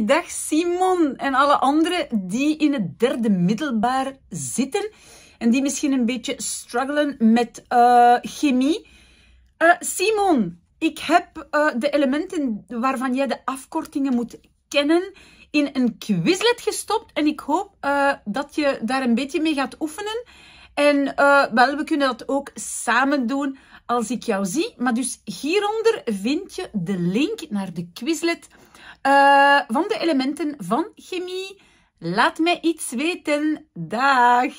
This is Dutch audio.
dag Simon en alle anderen die in het derde middelbaar zitten en die misschien een beetje struggelen met eh, chemie. Eh, Simon, ik heb eh, de elementen waarvan jij de afkortingen moet kennen in een quizlet gestopt en ik hoop dat je daar een beetje mee gaat oefenen. En uh, wel, we kunnen dat ook samen doen als ik jou zie. Maar dus hieronder vind je de link naar de Quizlet uh, van de elementen van chemie. Laat mij iets weten. Dag!